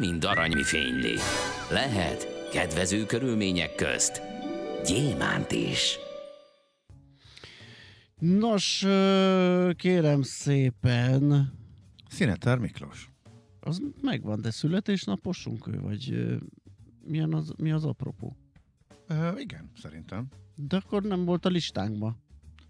mind arany fényli. Lehet kedvező körülmények közt gyémánt is. Nos, kérem szépen... Szinetár Miklós. Az megvan, de születésnaposunk ő, vagy milyen az, mi az apropó? Ö, igen, szerintem. De akkor nem volt a listánkban.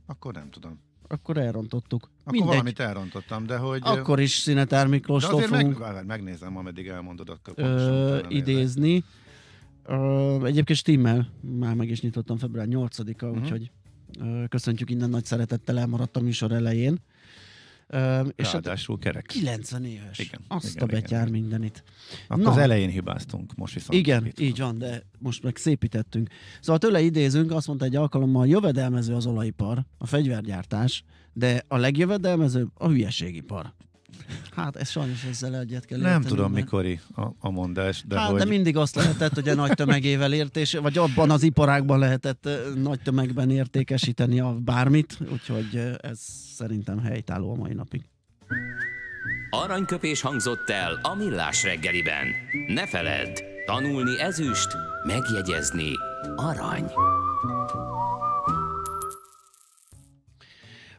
Akkor nem tudom akkor elrontottuk. Akkor Mindegy. valamit elrontottam, de hogy... Akkor is Szinetár Miklóstól fogunk... Meg, megnézem, ameddig elmondod, akkor ö, idézni. Ö, egyébként stimmel, már meg is nyitottam február 8-a, uh-huh. Mhm. úgyhogy ö, köszöntjük innen nagy szeretettel elmaradt a műsor elején és hát Ráadásul kerek. 90 éves. Igen, Azt igen, a betyár igen. mindenit. Akkor Na. az elején hibáztunk, most viszont. Igen, itt. így van, de most meg szépítettünk. Szóval tőle idézünk, azt mondta egy alkalommal, jövedelmező az olajipar, a fegyvergyártás, de a legjövedelmezőbb a hülyeségipar. Hát ez sajnos ezzel egyet kell érteni. Nem tudom, mert... mikori a, a mondás. De, hát, hogy... de mindig azt lehetett, hogy a nagy tömegével értés, vagy abban az iparágban lehetett nagy tömegben értékesíteni a bármit, úgyhogy ez szerintem helytálló a mai napig. Aranyköpés hangzott el a millás reggeliben. Ne feledd, tanulni ezüst, megjegyezni arany.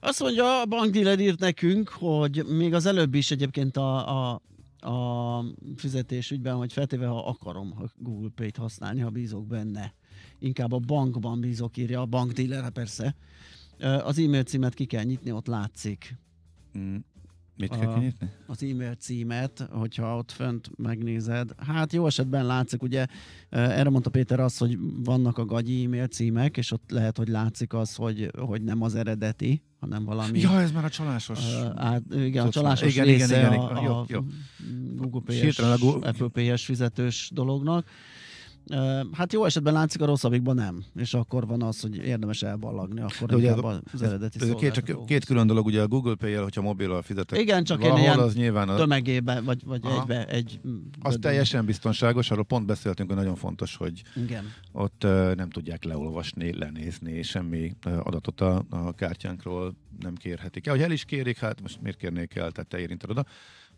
Azt mondja, a bankdíler írt nekünk, hogy még az előbb is egyébként a, a a fizetés ügyben, hogy feltéve, ha akarom a Google Pay-t használni, ha bízok benne. Inkább a bankban bízok, írja a bankdílerre persze. Az e-mail címet ki kell nyitni, ott látszik. Mm. Mit kell kinyitni? Az e-mail címet, hogyha ott fönt megnézed. Hát jó esetben látszik, ugye erre mondta Péter azt, hogy vannak a gagyi e-mail címek, és ott lehet, hogy látszik az, hogy, hogy nem az eredeti hanem valami... Ja, ez már a csalásos. Uh, át, igen, a csalásos igen, része igen, igen, igen. a, a jó, jó. Google P-es, Apple P-es fizetős dolognak. Hát jó esetben látszik, a rosszabbikban nem. És akkor van az, hogy érdemes elballagni, akkor De ugye a, az eredeti ez, két, csak, két külön dolog, ugye a Google Pay-jel, hogyha mobillal fizetek. Igen, csak valahol, én ilyen az nyilván a... tömegében, vagy, vagy egybe, egy... Mm, az teljesen biztonságos, arról pont beszéltünk, hogy nagyon fontos, hogy Igen. ott uh, nem tudják leolvasni, lenézni semmi adatot a, a kártyánkról nem kérhetik el. Hogy el is kérik, hát most miért kérnék el, tehát te érinted oda.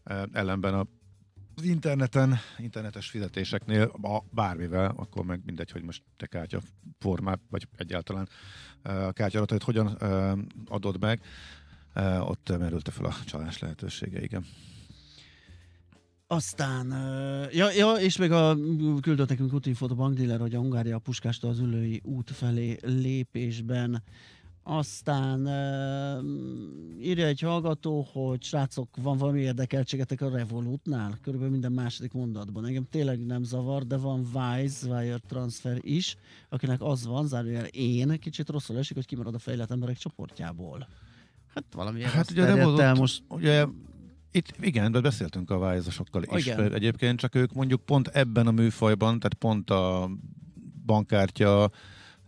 Uh, ellenben a az interneten, internetes fizetéseknél a bármivel, akkor meg mindegy, hogy most te kártya formát, vagy egyáltalán a kártyaratait hogyan adod meg, ott merülte fel a csalás lehetősége, igen. Aztán, ja, ja, és még a, küldött nekünk útinfót a bankdíler, hogy a Hungária a Puskástól az Ülői út felé lépésben aztán uh, írja egy hallgató, hogy srácok, van valami érdekeltségetek a Revolutnál? Körülbelül minden második mondatban. Engem tényleg nem zavar, de van Wise Wire Transfer is, akinek az van, zárójel én, kicsit rosszul esik, hogy kimarad a fejlett emberek csoportjából. Hát valami Hát ugye terjedt el most. Ugye itt igen, de beszéltünk a vájzasokkal is. Igen. Egyébként csak ők mondjuk pont ebben a műfajban, tehát pont a bankkártya,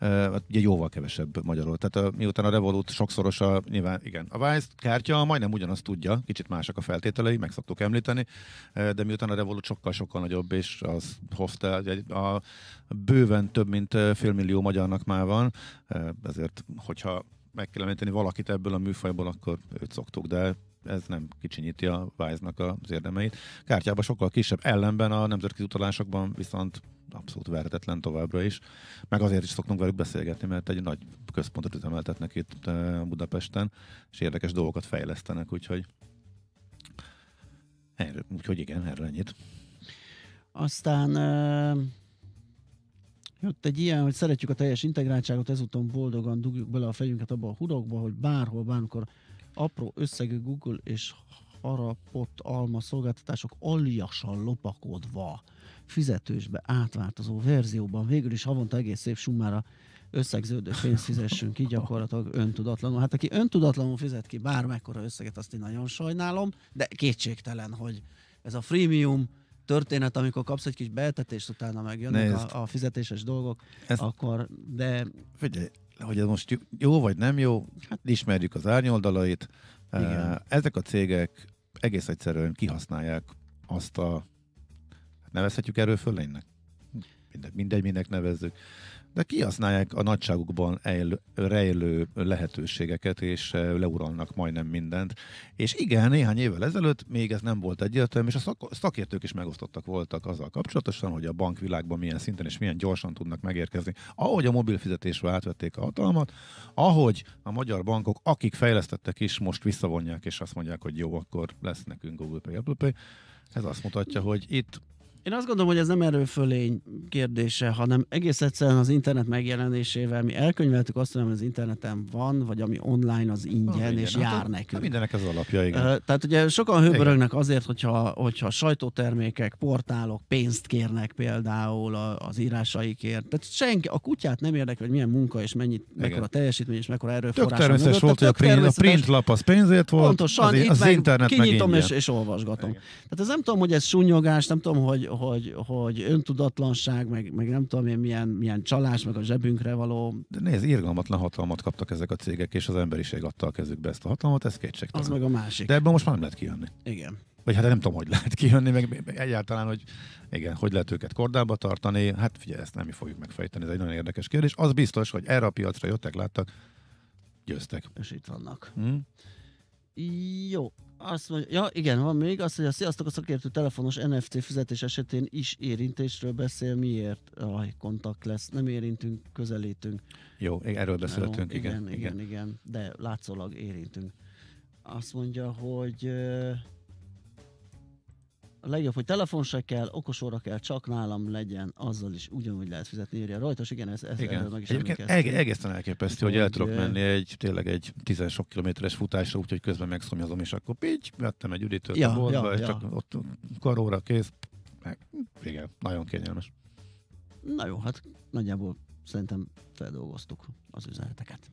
Uh, ugye jóval kevesebb magyarul. Tehát uh, miután a Revolut sokszoros a, nyilván igen, a Vice kártya majdnem ugyanazt tudja, kicsit másak a feltételei, meg szoktuk említeni, de miután a Revolut sokkal-sokkal nagyobb, és az Hoftel, a bőven több mint félmillió magyarnak már van, ezért hogyha meg kell említeni valakit ebből a műfajból, akkor őt szoktuk, de ez nem kicsinyíti a vice nak az érdemeit. Kártyában sokkal kisebb, ellenben a nemzetközi utalásokban viszont abszolút verhetetlen továbbra is. Meg azért is szoktunk velük beszélgetni, mert egy nagy központot üzemeltetnek itt Budapesten, és érdekes dolgokat fejlesztenek, úgyhogy erről, úgyhogy igen, erről ennyit. Aztán uh, jött egy ilyen, hogy szeretjük a teljes integráltságot, ezúton boldogan dugjuk bele a fejünket abba a hurokba, hogy bárhol, bármikor apró összegű Google és farapott alma szolgáltatások aljasan lopakodva fizetősbe átváltozó verzióban végül is havonta egész év summára összegződő pénzt fizessünk ki gyakorlatilag öntudatlanul. Hát aki öntudatlanul fizet ki bármekkora összeget, azt én nagyon sajnálom, de kétségtelen, hogy ez a freemium történet, amikor kapsz egy kis beetetést, utána megjönnek a, a fizetéses dolgok, ezt, akkor de... Figyelj, hogy ez most jó vagy nem jó, hát ismerjük az árnyoldalait. Igen. Ezek a cégek egész egyszerűen kihasználják azt a hát nevezhetjük erőfölénynek? mindegy, minek nevezzük, de kihasználják a nagyságukban el, rejlő lehetőségeket, és eh, leuralnak majdnem mindent. És igen, néhány évvel ezelőtt még ez nem volt egyértelmű, és a szak, szakértők is megosztottak voltak azzal kapcsolatosan, hogy a bankvilágban milyen szinten és milyen gyorsan tudnak megérkezni. Ahogy a mobil fizetésre átvették a hatalmat, ahogy a magyar bankok, akik fejlesztettek is, most visszavonják, és azt mondják, hogy jó, akkor lesz nekünk Google Pay, Apple Pay, ez azt mutatja, hogy itt én azt gondolom, hogy ez nem erőfölény kérdése, hanem egész egyszerűen az internet megjelenésével mi elkönyveltük azt, hogy az interneten van, vagy ami online, az ingyen, ah, és hát jár hát, nekünk. Mindenek az alapja, igen. Tehát ugye sokan hőbörögnek azért, hogyha, hogyha sajtótermékek, portálok pénzt kérnek például az írásaikért. Tehát senki, a kutyát nem érdekel, hogy milyen munka, és mennyit, igen. mekkora teljesítmény, és mekkora erőforrás. Tök természetes volt, hogy a print, a print lap az pénzért volt, Pontosan, az, itt az internet kinyitom meg és, és olvasgatom. Igen. Tehát ez nem tudom, hogy ez sunyogás, nem tudom, hogy, hogy, hogy öntudatlanság, meg, meg nem tudom én milyen, milyen csalás, meg a zsebünkre való. De nézd, irgalmatlan hatalmat kaptak ezek a cégek, és az emberiség adta a kezükbe ezt a hatalmat, ez kétségtelen. Az meg a másik. De ebből most már nem lehet kijönni. Igen vagy hát nem tudom, hogy lehet kijönni, meg, meg egyáltalán, hogy igen, hogy lehet őket kordába tartani. Hát figyelj, ezt nem mi fogjuk megfejteni, ez egy nagyon érdekes kérdés. Az biztos, hogy erre a piacra jöttek, láttak, győztek. És itt vannak. Hmm? Jó, azt mondja, ja igen, van még, azt mondja, sziasztok, a szakértő telefonos NFT fizetés esetén is érintésről beszél, miért? Aj, kontakt lesz, nem érintünk, közelítünk. Jó, erről beszéltünk, igen, igen, igen. Igen, igen, de látszólag érintünk. Azt mondja, hogy a legjobb, hogy telefon se kell, okosóra kell, csak nálam legyen, azzal is ugyanúgy lehet fizetni, írja rajtos. Igen, ez, ez igen. meg is Egyébként egészen elképesztő, hogy el tudok menni egy, tényleg egy tizen sok kilométeres futásra, úgyhogy közben megszomjazom, és akkor így vettem egy üdítőt ja, a boltba, ja, és ja. csak ott karóra kész. Meg, igen, nagyon kényelmes. Na jó, hát nagyjából szerintem feldolgoztuk az üzeneteket.